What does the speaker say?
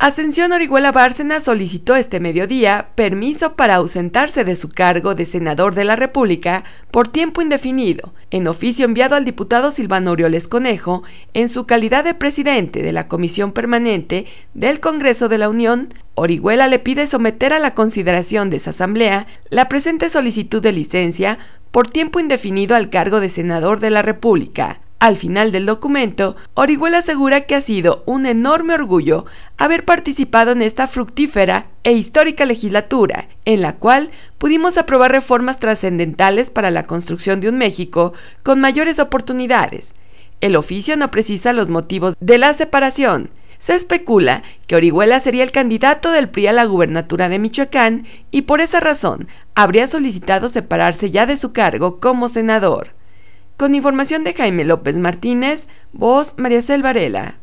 Ascensión Orihuela Bárcena solicitó este mediodía permiso para ausentarse de su cargo de senador de la República por tiempo indefinido, en oficio enviado al diputado Silvano Orioles Conejo en su calidad de presidente de la Comisión Permanente del Congreso de la Unión. Orihuela le pide someter a la consideración de esa asamblea la presente solicitud de licencia por tiempo indefinido al cargo de senador de la República. Al final del documento, Orihuela asegura que ha sido un enorme orgullo haber participado en esta fructífera e histórica legislatura, en la cual pudimos aprobar reformas trascendentales para la construcción de un México con mayores oportunidades. El oficio no precisa los motivos de la separación. Se especula que Orihuela sería el candidato del PRI a la gubernatura de Michoacán y por esa razón habría solicitado separarse ya de su cargo como senador. Con información de Jaime López Martínez, voz María Cel Varela.